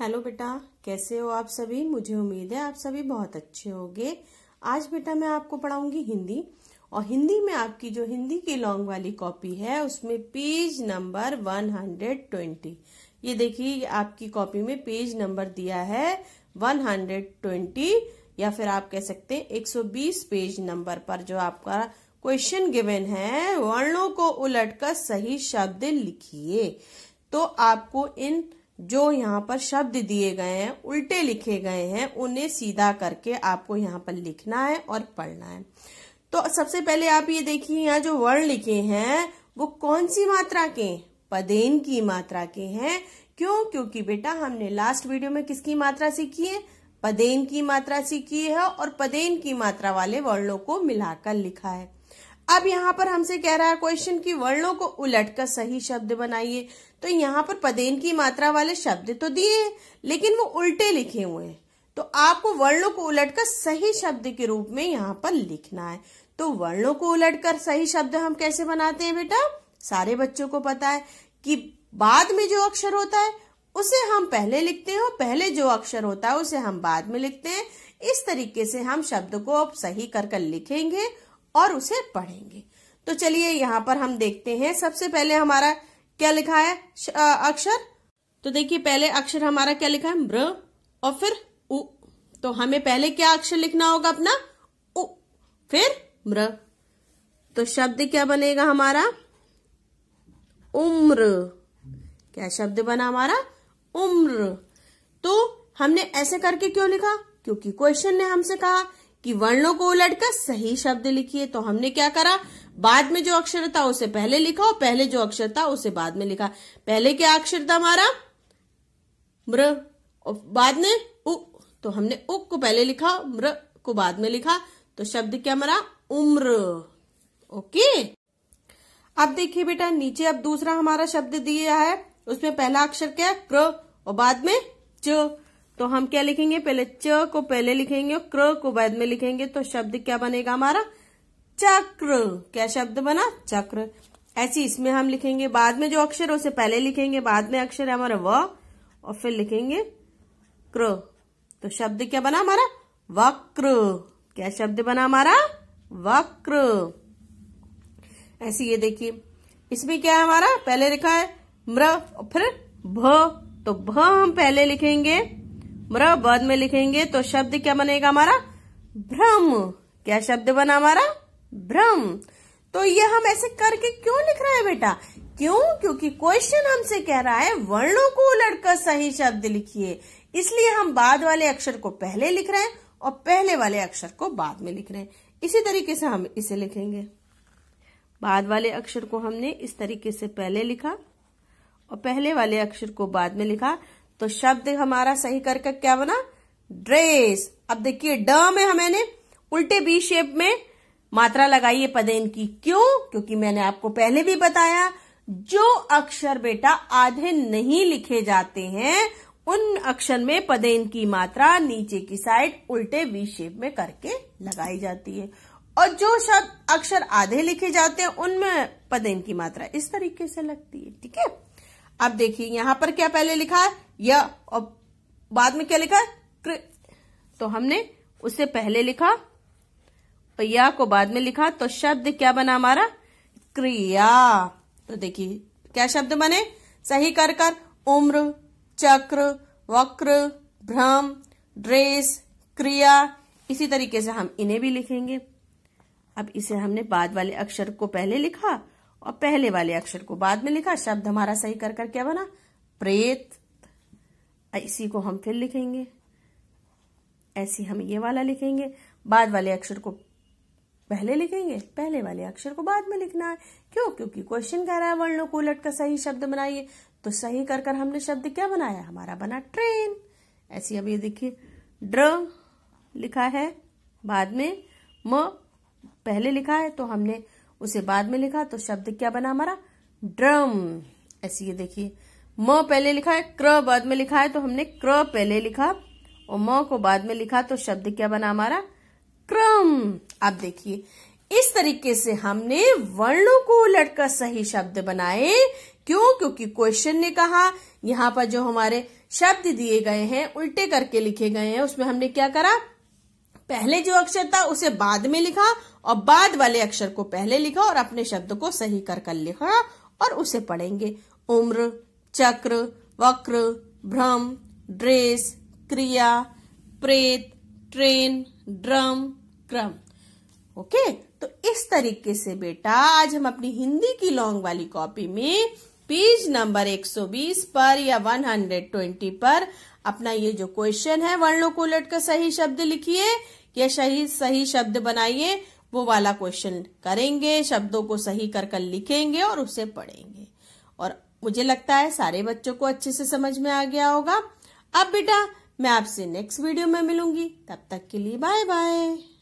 hello बेटा कैसे हो आप सभी मुझे उम्मीद है आप सभी बहुत अच्छे होगे आज बेटा मैं आपको पढ़ाऊंगी हिंदी और हिंदी में आपकी जो हिंदी की लॉन्ग वाली कॉपी है उसमें पेज नंबर 120 ये देखिए आपकी कॉपी में पेज नंबर दिया है 120 या फिर आप कह सकते हैं 120 पेज नंबर पर जो आपका क्वेश्चन गिवन है वर्णों को उलटकर सही शब्द लिखिए तो आपको इन जो यहाँ पर शब्द दिए गए हैं उल्टे लिखे गए हैं उन्हें सीधा करके आपको यहाँ पर लिखना है और पढ़ना है तो सबसे पहले आप ये देखिए यहाँ जो वर्ण लिखे हैं वो कौन सी मात्रा के पदेन की मात्रा के हैं क्यों क्योंकि बेटा हमने लास्ट वीडियो में किसकी मात्रा सीखी है पदेन की मात्रा सीखी है और पदेन की मात्रा वाले वर्णों को मिलाकर लिखा है अब यहाँ पर हमसे कह रहा है क्वेश्चन की वर्णों को उलट कर सही शब्द बनाइए तो यहाँ पर पदेन की मात्रा वाले शब्द तो दिए लेकिन वो उल्टे लिखे हुए हैं तो आपको वर्णों को उलट कर सही शब्द के रूप में यहाँ पर लिखना है तो वर्णों को उलट कर सही शब्द हम कैसे बनाते हैं बेटा सारे बच्चों को पता है कि बाद में जो अक्षर होता है उसे हम पहले लिखते हैं पहले जो अक्षर होता है उसे हम बाद में लिखते हैं इस तरीके से हम शब्द को अब सही कर कर लिखेंगे और उसे पढ़ेंगे तो चलिए यहाँ पर हम देखते हैं सबसे पहले हमारा क्या लिखा है अक्षर तो देखिए पहले अक्षर हमारा क्या लिखा है मृ और फिर उ तो हमें पहले क्या अक्षर लिखना होगा अपना उ फिर मृ तो शब्द क्या बनेगा हमारा उम्र क्या शब्द बना हमारा उम्र तो हमने ऐसे करके क्यों लिखा क्योंकि क्वेश्चन ने हमसे कहा कि वर्णों को उलटकर सही शब्द लिखिए तो हमने क्या करा बाद में जो अक्षर था उसे पहले लिखा और पहले जो अक्षर था उसे बाद में लिखा पहले क्या अक्षर था हमारा मृ बाद में उ तो हमने उक को पहले लिखा मृ को बाद में लिखा तो शब्द क्या हमारा उम्र ओके अब देखिए बेटा नीचे अब दूसरा हमारा शब्द दिया है उसमें पहला अक्षर क्या है क्र और बाद में च तो हम क्या लिखेंगे पहले च को पहले लिखेंगे और क्र को बाद में लिखेंगे तो शब्द क्या बनेगा हमारा चक्र क्या शब्द बना चक्र ऐसी इसमें हम लिखेंगे बाद में जो अक्षर उसे पहले लिखेंगे बाद में अक्षर है हमारा व और फिर लिखेंगे क्र तो शब्द क्या बना हमारा वक्र क्या शब्द बना हमारा वक्र ऐसे ये देखिए इसमें क्या है हमारा पहले लिखा है मृ और फिर भ तो भ हम पहले लिखेंगे ब्र बद में लिखेंगे तो शब्द क्या बनेगा हमारा भ्रम क्या शब्द बना हमारा भ्रम तो ये हम ऐसे करके क्यों लिख रहे हैं बेटा क्यों क्योंकि क्वेश्चन हमसे कह रहा है वर्णों को उलटकर सही शब्द लिखिए इसलिए हम बाद वाले अक्षर को पहले लिख रहे हैं और पहले वाले अक्षर को बाद में लिख रहे हैं इसी तरीके से हम इसे लिखेंगे बाद वाले अक्षर को हमने इस तरीके से पहले लिखा और पहले वाले अक्षर को बाद में लिखा तो शब्द हमारा सही करके क्या बना ड्रेस अब देखिए ड में हमें उल्टे बी शेप में मात्रा लगाई है पदेन की क्यों क्योंकि मैंने आपको पहले भी बताया जो अक्षर बेटा आधे नहीं लिखे जाते हैं उन अक्षर में पदेन की मात्रा नीचे की साइड उल्टे वी शेप में करके लगाई जाती है और जो शब्द अक्षर आधे लिखे जाते हैं उनमें पदेन की मात्रा इस तरीके से लगती है ठीक है अब देखिए यहां पर क्या पहले लिखा है या और बाद में क्या लिखा तो हमने उससे पहले लिखा और या को बाद में लिखा तो शब्द क्या बना हमारा क्रिया तो देखिए क्या शब्द बने सही कर कर उम्र चक्र वक्र भ्रम ड्रेस क्रिया इसी तरीके से हम इन्हें भी लिखेंगे अब इसे हमने बाद वाले अक्षर को पहले लिखा और पहले वाले अक्षर को बाद में लिखा शब्द हमारा सही कर कर क्या बना प्रेत इसी को हम फिर लिखेंगे ऐसी हम ये वाला लिखेंगे बाद वाले अक्षर को पहले लिखेंगे पहले वाले अक्षर को बाद में लिखना है क्यों क्योंकि क्वेश्चन कह रहा है वर्णों को उलट कर सही शब्द बनाइए तो सही कर कर हमने शब्द क्या बनाया हमारा बना ट्रेन ऐसी अब ये देखिए ड्र लिखा है बाद में म पहले लिखा है तो हमने उसे बाद में लिखा तो शब्द क्या बना हमारा ड्रम ऐसी ये देखिए म पहले लिखा है क्र बाद में लिखा है तो हमने क्र पहले लिखा और म को बाद में लिखा तो शब्द क्या बना हमारा क्रम आप देखिए इस तरीके से हमने वर्णों को उलटकर सही शब्द बनाए क्यों क्योंकि क्वेश्चन ने कहा यहाँ पर जो हमारे शब्द दिए गए हैं उल्टे करके लिखे गए हैं उसमें हमने क्या करा पहले जो अक्षर था उसे बाद में लिखा और बाद वाले अक्षर को पहले लिखा और अपने शब्द को सही कर कर लिखा और उसे पढ़ेंगे उम्र चक्र वक्र भ्रम ड्रेस क्रिया प्रेत ट्रेन ड्रम क्रम ओके तो इस तरीके से बेटा आज हम अपनी हिंदी की लॉन्ग वाली कॉपी में पेज नंबर 120 पर या 120 पर अपना ये जो क्वेश्चन है वर्णों को उलट कर सही शब्द लिखिए या सही सही शब्द बनाइए वो वाला क्वेश्चन करेंगे शब्दों को सही कर कर लिखेंगे और उसे पढ़ेंगे और मुझे लगता है सारे बच्चों को अच्छे से समझ में आ गया होगा अब बेटा मैं आपसे नेक्स्ट वीडियो में मिलूंगी तब तक के लिए बाय बाय